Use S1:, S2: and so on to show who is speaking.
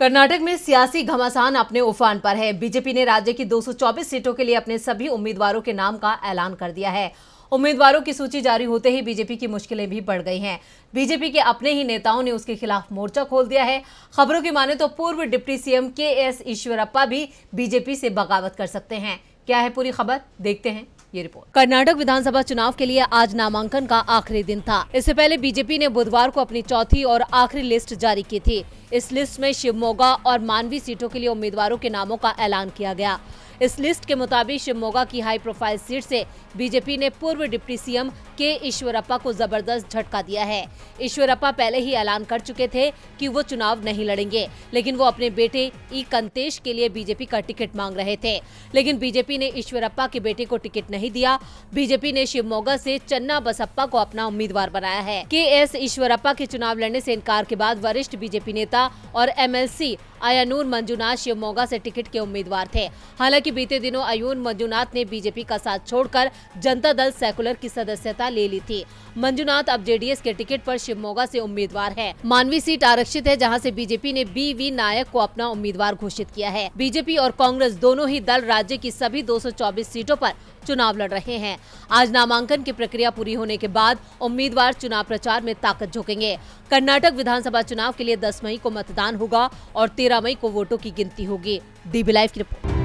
S1: कर्नाटक में सियासी घमासान अपने उफान पर है बीजेपी ने राज्य की 224 सीटों के लिए अपने सभी उम्मीदवारों के नाम का ऐलान कर दिया है उम्मीदवारों की सूची जारी होते ही बीजेपी की मुश्किलें भी बढ़ गई हैं बीजेपी के अपने ही नेताओं ने उसके खिलाफ मोर्चा खोल दिया है खबरों की माने तो पूर्व deputy CM K S Eshwarappa भी बीजेपी से बगावत कर सकते हैं क्या है पूरी खबर देखते हैं ये रिपोर्ट कर्नाटक विधानसभा चुनाव के लिए आज नामांकन का आखिरी दिन था इससे पहले बीजेपी ने बुधवार को अपनी चौथी और आखिरी लिस्ट जारी की थी इस लिस्ट में शिवमोगा और मानवी सीटों के लिए उम्मीदवारों के नामों का ऐलान किया गया इस लिस्ट के मुताबिक शिवमोगा की हाई प्रोफाइल सीट से बीजेपी ने पूर्व डिप्टी सीएम के ईश्वरप्पा को जबरदस्त झटका दिया है ईश्वरप्पा पहले ही ऐलान कर चुके थे कि वो चुनाव नहीं लड़ेंगे लेकिन वो अपने बेटे ई कंतेश के लिए बीजेपी का टिकट मांग रहे थे लेकिन बीजेपी ने ईश्वरप्पा के बेटे को टिकट नहीं दिया बीजेपी ने शिवमोगा से चन्ना बसप्पा को अपना उम्मीदवार बनाया है के एस ईश्वरप्पा के चुनाव लड़ने से इनकार के बाद वरिष्ठ बीजेपी नेता और एमएलसी अयनूर मंजूनाथ शिवमोगा से टिकट के उम्मीदवार थे हालांकि बीते दिनों अयून मंजूनाथ ने बीजेपी का साथ छोड़कर जनता दल सेकुलर की सदस्यता ले ली थी मंजूनाथ अब जेडीएस के टिकट पर शिवमोगा से उम्मीदवार है मानवी सीट आरक्षित है जहां से बीजेपी ने बी वी नायक को अपना उम्मीदवार घोषित किया है बीजेपी और कांग्रेस दोनों ही दल राज्य की सभी दो सीटों आरोप चुनाव लड़ रहे हैं आज नामांकन की प्रक्रिया पूरी होने के बाद उम्मीदवार चुनाव प्रचार में ताकत झोंकेंगे कर्नाटक विधानसभा चुनाव के लिए 10 मई को मतदान होगा और 13 मई को वोटों की गिनती होगी डीबी लाइव की रिपोर्ट